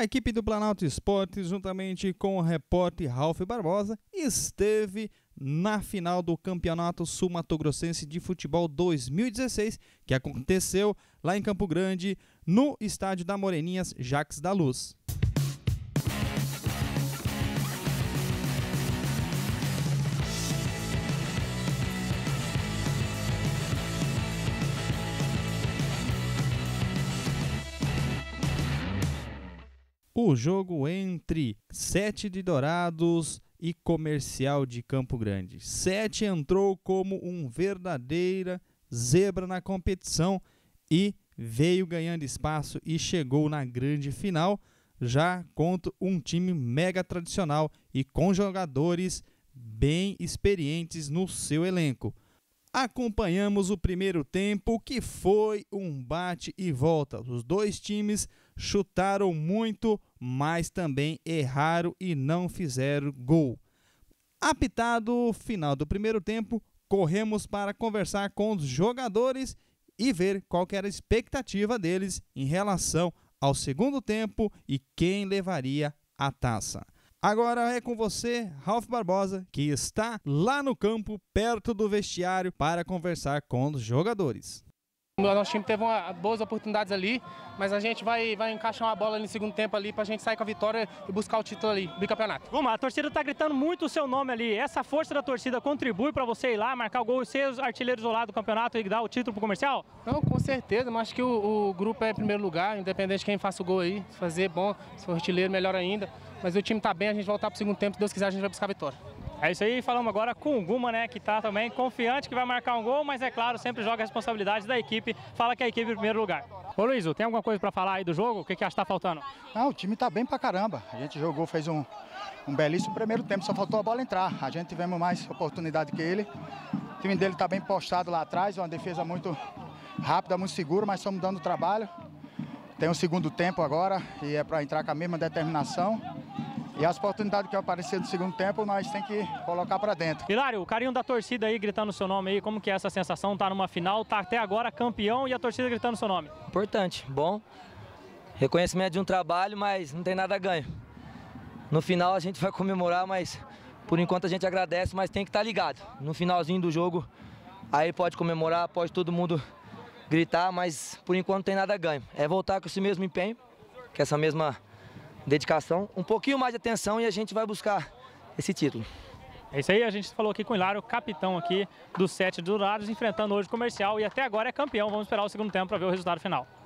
A equipe do Planalto Esporte, juntamente com o repórter Ralph Barbosa, esteve na final do Campeonato Sul-Mato-Grossense de Futebol 2016, que aconteceu lá em Campo Grande, no estádio da Moreninhas Jaques da Luz. o jogo entre Sete de Dourados e Comercial de Campo Grande. Sete entrou como um verdadeira zebra na competição e veio ganhando espaço e chegou na grande final já contra um time mega tradicional e com jogadores bem experientes no seu elenco acompanhamos o primeiro tempo, que foi um bate e volta. Os dois times chutaram muito, mas também erraram e não fizeram gol. Apitado o final do primeiro tempo, corremos para conversar com os jogadores e ver qual era a expectativa deles em relação ao segundo tempo e quem levaria a taça. Agora é com você, Ralph Barbosa, que está lá no campo, perto do vestiário, para conversar com os jogadores. Nosso time teve uma, boas oportunidades ali, mas a gente vai, vai encaixar uma bola no segundo tempo ali para a gente sair com a vitória e buscar o título ali, bicampeonato. Guma, a torcida está gritando muito o seu nome ali. Essa força da torcida contribui para você ir lá, marcar o gol e ser artilheiro isolado do campeonato e dar o título pro comercial? Não, com certeza, mas acho que o, o grupo é em primeiro lugar, independente de quem faça o gol aí. Se fazer bom, se for artilheiro, melhor ainda. Mas o time está bem, a gente voltar pro segundo tempo, se Deus quiser, a gente vai buscar a vitória. É isso aí, falamos agora com o Guma, né, que está também confiante que vai marcar um gol, mas é claro, sempre joga a responsabilidade da equipe, fala que é a equipe é em primeiro lugar. Ô Luiz, tem alguma coisa para falar aí do jogo? O que, que acha que tá faltando? Não, o time está bem para caramba. A gente jogou, fez um, um belíssimo primeiro tempo, só faltou a bola entrar. A gente tivemos mais oportunidade que ele. O time dele está bem postado lá atrás, uma defesa muito rápida, muito segura, mas estamos dando trabalho. Tem um segundo tempo agora e é para entrar com a mesma determinação. E as oportunidades que apareceram no segundo tempo, nós tem que colocar para dentro. Hilário, o carinho da torcida aí gritando seu nome aí, como que é essa sensação? Tá numa final, tá até agora campeão e a torcida gritando seu nome. Importante, bom. Reconhecimento de um trabalho, mas não tem nada a ganho. No final a gente vai comemorar, mas por enquanto a gente agradece, mas tem que estar tá ligado. No finalzinho do jogo, aí pode comemorar, pode todo mundo gritar, mas por enquanto não tem nada a ganho. É voltar com esse mesmo empenho, com essa mesma dedicação, um pouquinho mais de atenção e a gente vai buscar esse título. É isso aí, a gente falou aqui com o Hilário, capitão aqui do sete do Dourados, enfrentando hoje o comercial e até agora é campeão. Vamos esperar o segundo tempo para ver o resultado final.